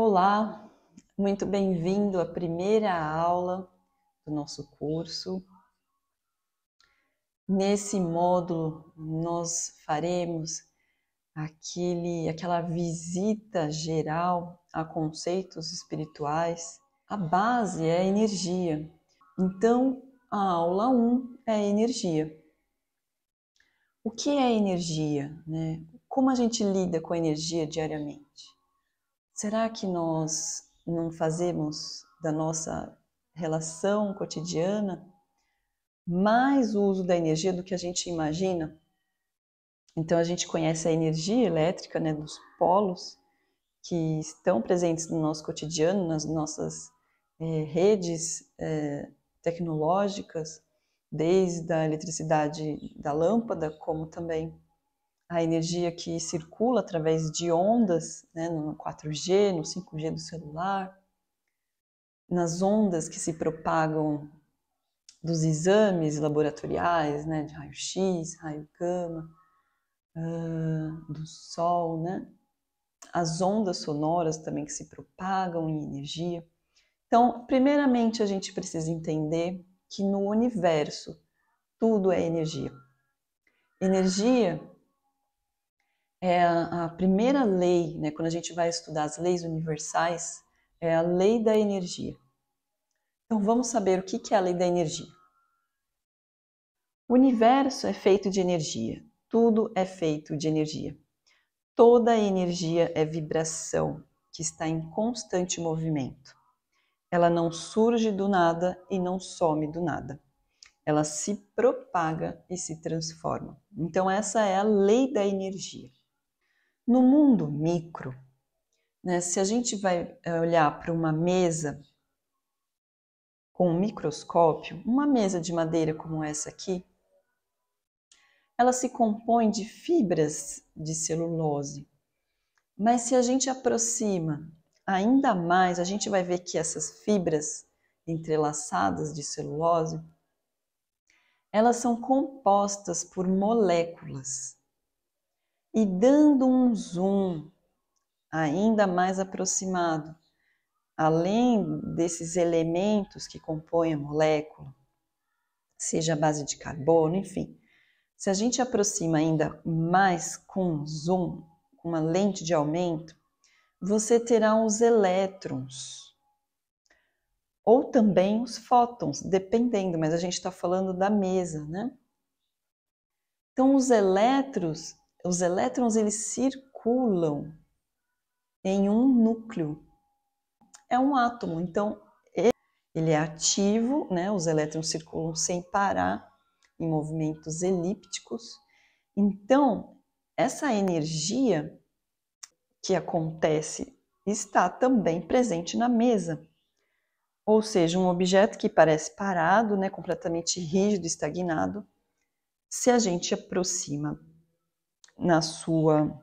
Olá, muito bem-vindo à primeira aula do nosso curso. Nesse módulo, nós faremos aquele, aquela visita geral a conceitos espirituais. A base é a energia. Então, a aula 1 um é energia. O que é energia? Né? Como a gente lida com a energia diariamente? Será que nós não fazemos da nossa relação cotidiana mais uso da energia do que a gente imagina? Então a gente conhece a energia elétrica, né, dos polos que estão presentes no nosso cotidiano, nas nossas eh, redes eh, tecnológicas, desde a eletricidade da lâmpada, como também a energia que circula através de ondas, né, no 4G, no 5G do celular, nas ondas que se propagam dos exames laboratoriais, né, de raio-x, raio-gama, uh, do sol, né, as ondas sonoras também que se propagam em energia. Então, primeiramente, a gente precisa entender que no universo tudo é energia. Energia é a primeira lei, né, quando a gente vai estudar as leis universais, é a lei da energia. Então vamos saber o que é a lei da energia. O universo é feito de energia, tudo é feito de energia. Toda energia é vibração que está em constante movimento. Ela não surge do nada e não some do nada. Ela se propaga e se transforma. Então, essa é a lei da energia. No mundo micro, né, se a gente vai eh, olhar para uma mesa com um microscópio, uma mesa de madeira como essa aqui, ela se compõe de fibras de celulose. Mas se a gente aproxima ainda mais, a gente vai ver que essas fibras entrelaçadas de celulose, elas são compostas por moléculas e dando um zoom ainda mais aproximado, além desses elementos que compõem a molécula, seja a base de carbono, enfim. Se a gente aproxima ainda mais com zoom, com uma lente de aumento, você terá os elétrons ou também os fótons, dependendo, mas a gente está falando da mesa, né? Então, os elétrons os elétrons eles circulam em um núcleo. É um átomo, então ele é ativo, né? Os elétrons circulam sem parar em movimentos elípticos. Então, essa energia que acontece está também presente na mesa. Ou seja, um objeto que parece parado, né, completamente rígido, estagnado, se a gente aproxima na sua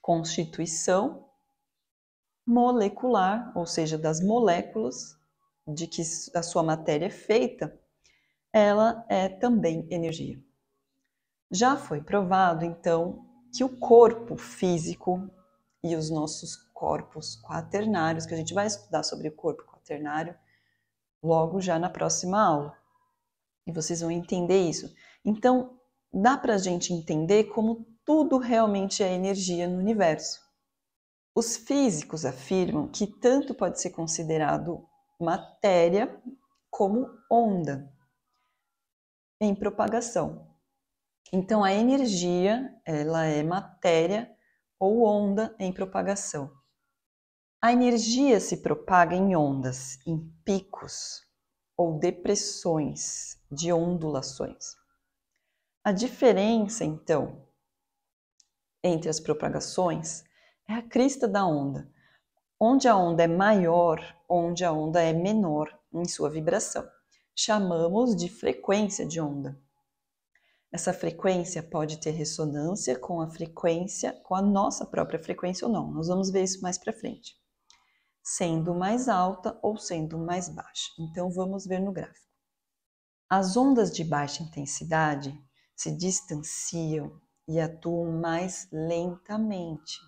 constituição molecular, ou seja, das moléculas de que a sua matéria é feita, ela é também energia. Já foi provado, então, que o corpo físico e os nossos corpos quaternários, que a gente vai estudar sobre o corpo quaternário logo já na próxima aula. E vocês vão entender isso. Então, dá para a gente entender como tudo realmente é energia no universo. Os físicos afirmam que tanto pode ser considerado matéria como onda em propagação. Então a energia, ela é matéria ou onda em propagação. A energia se propaga em ondas, em picos ou depressões de ondulações. A diferença, então, entre as propagações é a crista da onda, onde a onda é maior, onde a onda é menor em sua vibração. Chamamos de frequência de onda. Essa frequência pode ter ressonância com a frequência, com a nossa própria frequência ou não. Nós vamos ver isso mais para frente. Sendo mais alta ou sendo mais baixa. Então vamos ver no gráfico. As ondas de baixa intensidade se distanciam e atuam mais lentamente,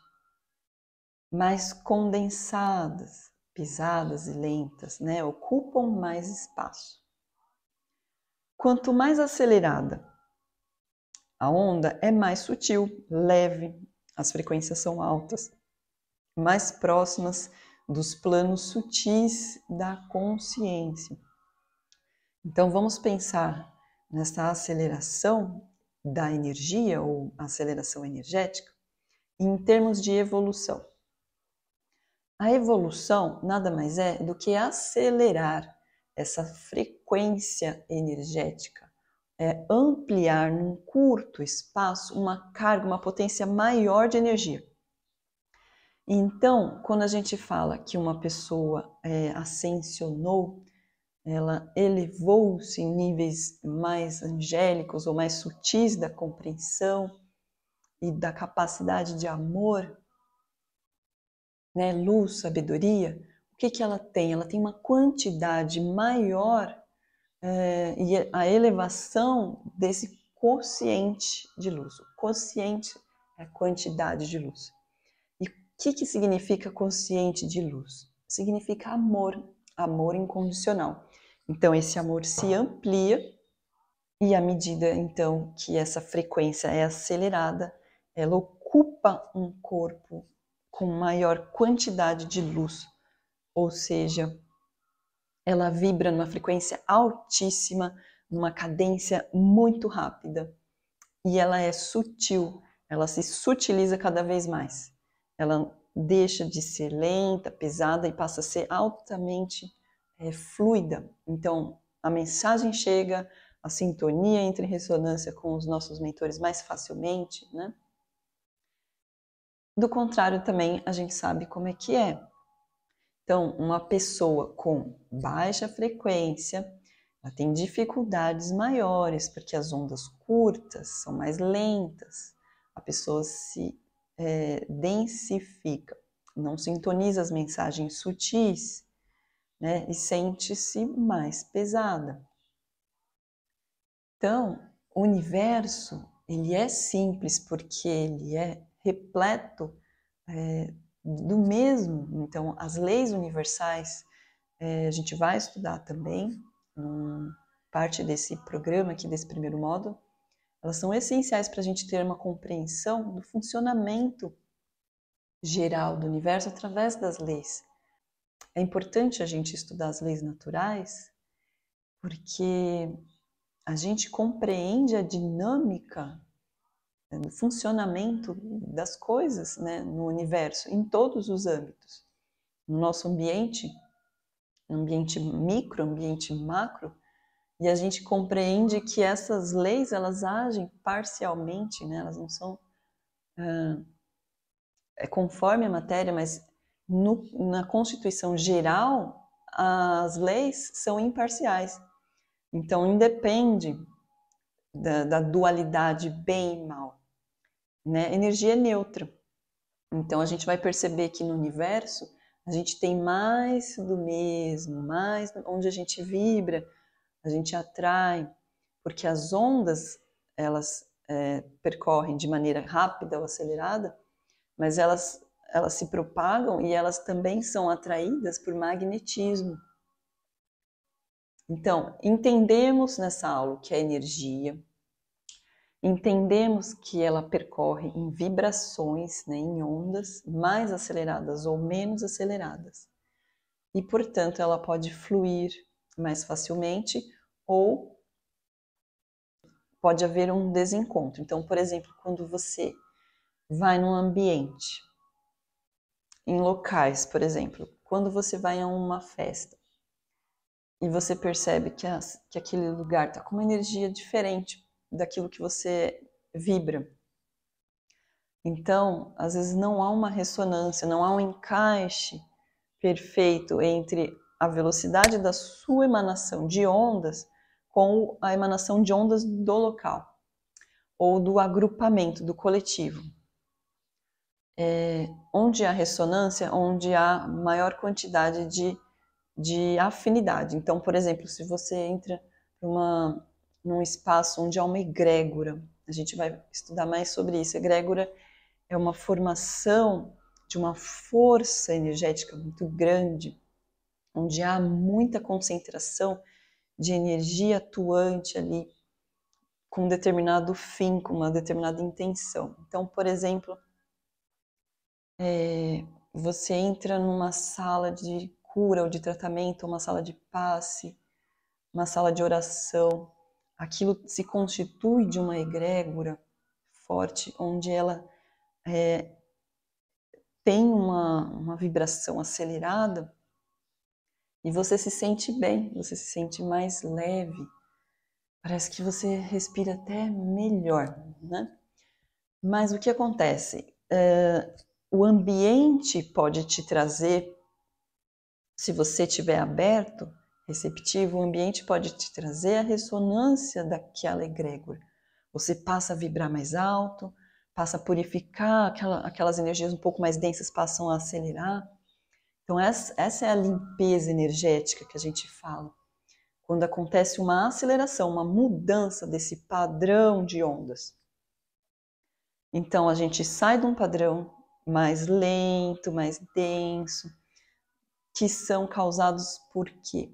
mais condensadas, pisadas e lentas, né? ocupam mais espaço. Quanto mais acelerada a onda, é mais sutil, leve, as frequências são altas, mais próximas dos planos sutis da consciência. Então vamos pensar nessa aceleração da energia ou aceleração energética em termos de evolução. A evolução nada mais é do que acelerar essa frequência energética, é ampliar num curto espaço uma carga, uma potência maior de energia. Então, quando a gente fala que uma pessoa é, ascensionou, ela elevou-se em níveis mais angélicos ou mais sutis da compreensão e da capacidade de amor, né, luz, sabedoria, o que, que ela tem? Ela tem uma quantidade maior é, e a elevação desse consciente de luz. O consciente é a quantidade de luz. E o que, que significa consciente de luz? Significa amor, amor incondicional. Então esse amor se amplia e à medida então que essa frequência é acelerada, ela ocupa um corpo com maior quantidade de luz, ou seja, ela vibra numa frequência altíssima, numa cadência muito rápida. E ela é sutil, ela se sutiliza cada vez mais. Ela deixa de ser lenta, pesada e passa a ser altamente é, fluida. Então, a mensagem chega, a sintonia entra em ressonância com os nossos mentores mais facilmente, né? Do contrário, também a gente sabe como é que é. Então, uma pessoa com baixa frequência, ela tem dificuldades maiores, porque as ondas curtas são mais lentas, a pessoa se é, densifica, não sintoniza as mensagens sutis, né? E sente-se mais pesada. Então, o universo, ele é simples porque ele é repleto é, do mesmo. Então, as leis universais, é, a gente vai estudar também, parte desse programa aqui, desse primeiro módulo, elas são essenciais para a gente ter uma compreensão do funcionamento geral do universo através das leis é importante a gente estudar as leis naturais porque a gente compreende a dinâmica né, do funcionamento das coisas né, no universo, em todos os âmbitos. No nosso ambiente, ambiente micro, ambiente macro, e a gente compreende que essas leis elas agem parcialmente, né? elas não são ah, é conforme a matéria, mas no, na Constituição Geral, as leis são imparciais. Então, independe da, da dualidade bem e mal. Né? Energia é neutra. Então, a gente vai perceber que no universo a gente tem mais do mesmo, mais onde a gente vibra, a gente atrai, porque as ondas elas é, percorrem de maneira rápida ou acelerada, mas elas elas se propagam e elas também são atraídas por magnetismo. Então, entendemos nessa aula que a é energia, entendemos que ela percorre em vibrações, né, em ondas mais aceleradas ou menos aceleradas. E, portanto, ela pode fluir mais facilmente ou pode haver um desencontro. Então, por exemplo, quando você vai num ambiente em locais, por exemplo, quando você vai a uma festa e você percebe que, as, que aquele lugar está com uma energia diferente daquilo que você vibra. Então, às vezes não há uma ressonância, não há um encaixe perfeito entre a velocidade da sua emanação de ondas com a emanação de ondas do local ou do agrupamento, do coletivo é, onde há ressonância, onde há maior quantidade de, de afinidade. Então, por exemplo, se você entra numa, num espaço onde há uma egrégora, a gente vai estudar mais sobre isso. egrégora é uma formação de uma força energética muito grande, onde há muita concentração de energia atuante ali com um determinado fim, com uma determinada intenção. Então, por exemplo, é, você entra numa sala de cura ou de tratamento, uma sala de passe, uma sala de oração. Aquilo se constitui de uma egrégora forte, onde ela é, tem uma, uma vibração acelerada e você se sente bem, você se sente mais leve. Parece que você respira até melhor, né? Mas o que acontece? É, o ambiente pode te trazer, se você estiver aberto, receptivo, o ambiente pode te trazer a ressonância daquela egrégora. Você passa a vibrar mais alto, passa a purificar, aquela, aquelas energias um pouco mais densas passam a acelerar. Então, essa, essa é a limpeza energética que a gente fala. Quando acontece uma aceleração, uma mudança desse padrão de ondas. Então, a gente sai de um padrão, mais lento, mais denso, que são causados por quê?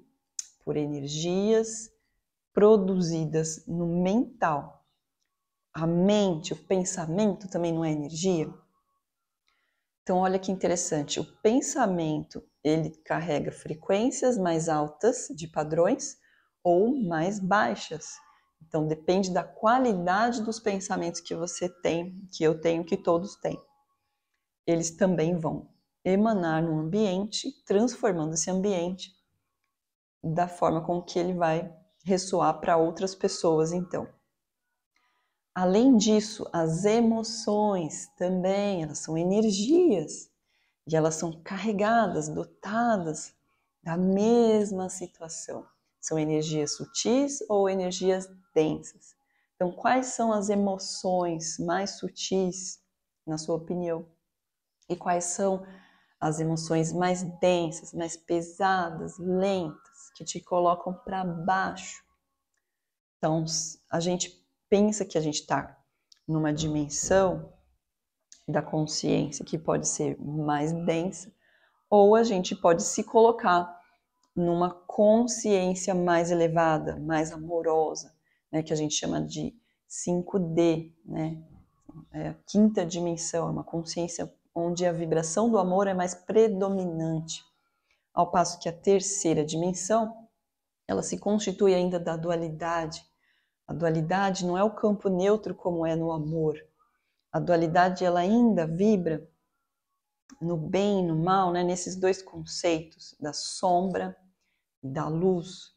Por energias produzidas no mental. A mente, o pensamento também não é energia? Então olha que interessante, o pensamento, ele carrega frequências mais altas de padrões ou mais baixas. Então depende da qualidade dos pensamentos que você tem, que eu tenho, que todos têm eles também vão emanar no ambiente, transformando esse ambiente da forma com que ele vai ressoar para outras pessoas, então. Além disso, as emoções também, elas são energias e elas são carregadas, dotadas da mesma situação. São energias sutis ou energias densas. Então, quais são as emoções mais sutis, na sua opinião? E quais são as emoções mais densas, mais pesadas, lentas, que te colocam para baixo. Então, a gente pensa que a gente está numa dimensão da consciência que pode ser mais densa, ou a gente pode se colocar numa consciência mais elevada, mais amorosa, né, que a gente chama de 5D, né? É a quinta dimensão, é uma consciência onde a vibração do amor é mais predominante, ao passo que a terceira dimensão, ela se constitui ainda da dualidade. A dualidade não é o campo neutro como é no amor. A dualidade ela ainda vibra no bem e no mal, né? nesses dois conceitos, da sombra e da luz.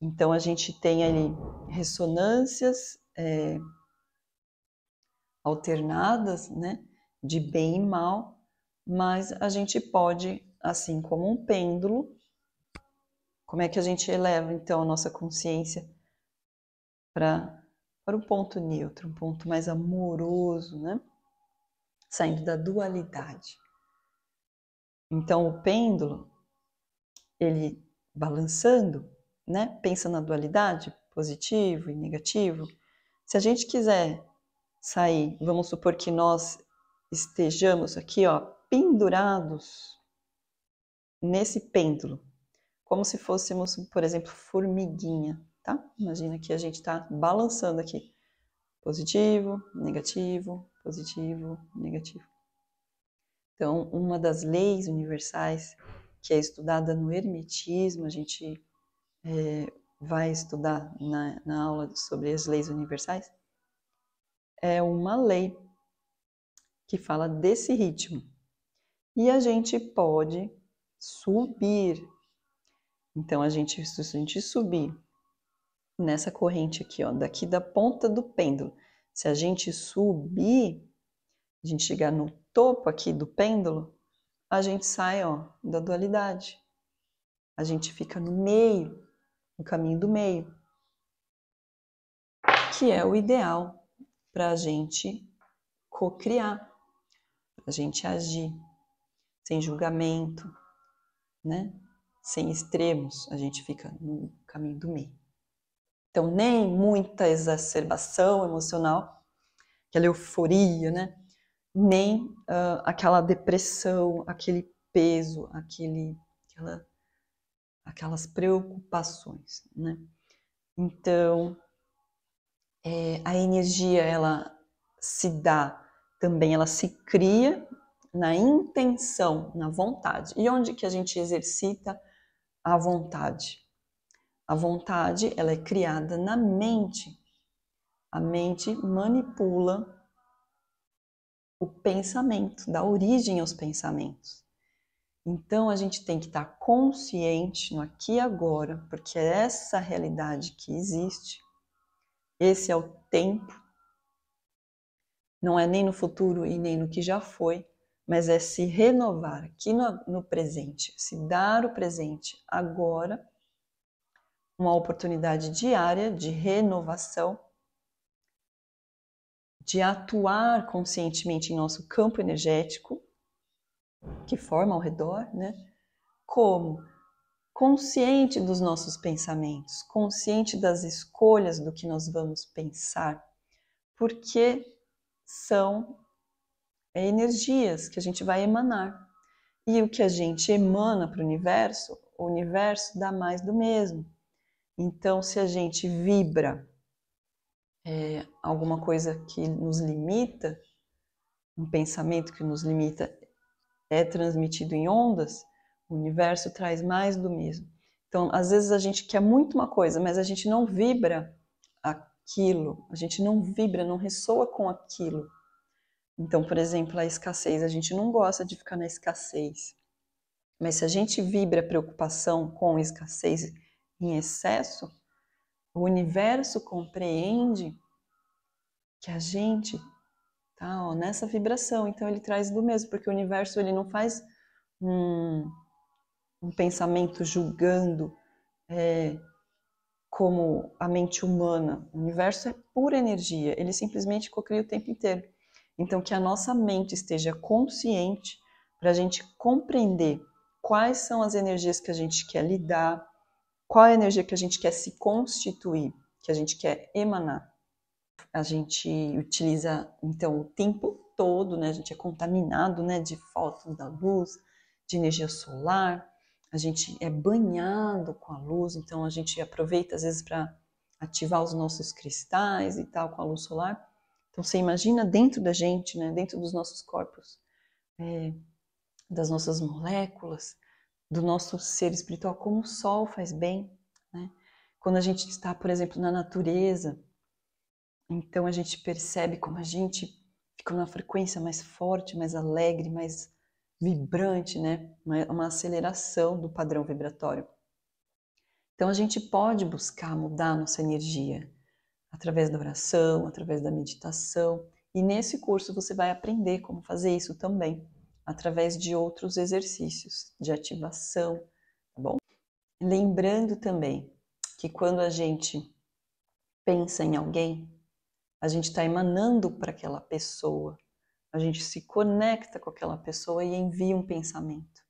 Então a gente tem ali ressonâncias é, alternadas, né? de bem e mal, mas a gente pode, assim como um pêndulo, como é que a gente eleva então a nossa consciência para para um ponto neutro, um ponto mais amoroso, né? Saindo da dualidade. Então o pêndulo, ele balançando, né? Pensa na dualidade, positivo e negativo. Se a gente quiser sair, vamos supor que nós estejamos aqui, ó, pendurados nesse pêndulo, como se fôssemos, por exemplo, formiguinha, tá? Imagina que a gente está balançando aqui, positivo, negativo, positivo, negativo. Então, uma das leis universais que é estudada no Hermetismo, a gente é, vai estudar na, na aula sobre as leis universais, é uma lei que fala desse ritmo. E a gente pode subir. Então, a gente, se a gente subir nessa corrente aqui, ó, daqui da ponta do pêndulo, se a gente subir, a gente chegar no topo aqui do pêndulo, a gente sai ó, da dualidade. A gente fica no meio, no caminho do meio, que é o ideal para a gente co-criar a gente agir sem julgamento, né? Sem extremos, a gente fica no caminho do meio. Então, nem muita exacerbação emocional, aquela euforia, né? Nem uh, aquela depressão, aquele peso, aquele, aquela, aquelas preocupações, né? Então, é, a energia, ela se dá também ela se cria na intenção, na vontade. E onde que a gente exercita a vontade? A vontade, ela é criada na mente. A mente manipula o pensamento, dá origem aos pensamentos. Então a gente tem que estar consciente no aqui e agora, porque é essa realidade que existe. Esse é o tempo não é nem no futuro e nem no que já foi, mas é se renovar aqui no, no presente, se dar o presente agora, uma oportunidade diária de renovação, de atuar conscientemente em nosso campo energético, que forma ao redor, né? Como? Consciente dos nossos pensamentos, consciente das escolhas do que nós vamos pensar, porque são é, energias que a gente vai emanar. E o que a gente emana para o universo, o universo dá mais do mesmo. Então, se a gente vibra é, alguma coisa que nos limita, um pensamento que nos limita, é transmitido em ondas, o universo traz mais do mesmo. Então, às vezes a gente quer muito uma coisa, mas a gente não vibra aquilo, a gente não vibra, não ressoa com aquilo. Então, por exemplo, a escassez, a gente não gosta de ficar na escassez. Mas se a gente vibra preocupação com escassez em excesso, o universo compreende que a gente tá ó, nessa vibração. Então ele traz do mesmo, porque o universo ele não faz um, um pensamento julgando, é, como a mente humana. O universo é pura energia, ele simplesmente cocria o tempo inteiro. Então, que a nossa mente esteja consciente para a gente compreender quais são as energias que a gente quer lidar, qual é a energia que a gente quer se constituir, que a gente quer emanar. A gente utiliza, então, o tempo todo, né? A gente é contaminado, né? De fotos da luz, de energia solar, a gente é banhado com a luz, então a gente aproveita às vezes para ativar os nossos cristais e tal com a luz solar. Então você imagina dentro da gente, né, dentro dos nossos corpos, é, das nossas moléculas, do nosso ser espiritual, como o sol faz bem. Né? Quando a gente está, por exemplo, na natureza, então a gente percebe como a gente fica numa frequência mais forte, mais alegre, mais vibrante, né? Uma, uma aceleração do padrão vibratório. Então a gente pode buscar mudar nossa energia através da oração, através da meditação, e nesse curso você vai aprender como fazer isso também, através de outros exercícios de ativação, tá bom? Lembrando também que quando a gente pensa em alguém, a gente está emanando para aquela pessoa a gente se conecta com aquela pessoa e envia um pensamento.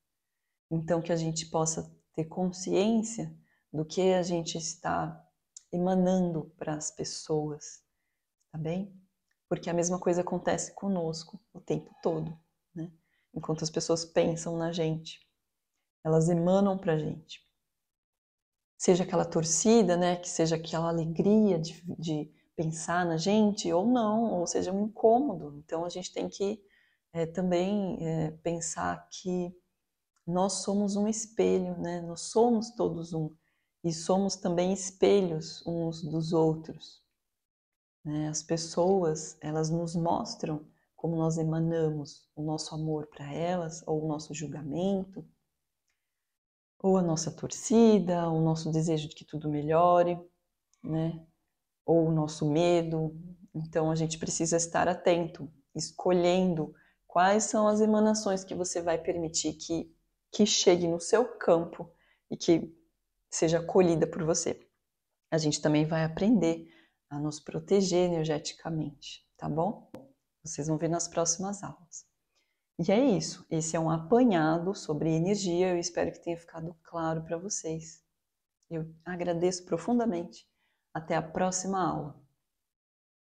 Então, que a gente possa ter consciência do que a gente está emanando para as pessoas, tá bem? Porque a mesma coisa acontece conosco o tempo todo, né? Enquanto as pessoas pensam na gente, elas emanam para a gente. Seja aquela torcida, né? Que seja aquela alegria de, de pensar na gente ou não, ou seja, é um incômodo. Então a gente tem que é, também é, pensar que nós somos um espelho, né? Nós somos todos um e somos também espelhos uns dos outros. Né? As pessoas elas nos mostram como nós emanamos o nosso amor para elas ou o nosso julgamento ou a nossa torcida, o nosso desejo de que tudo melhore, né? ou o nosso medo. Então a gente precisa estar atento, escolhendo quais são as emanações que você vai permitir que, que chegue no seu campo e que seja colhida por você. A gente também vai aprender a nos proteger energeticamente, tá bom? Vocês vão ver nas próximas aulas. E é isso. Esse é um apanhado sobre energia. Eu espero que tenha ficado claro para vocês. Eu agradeço profundamente até a próxima aula!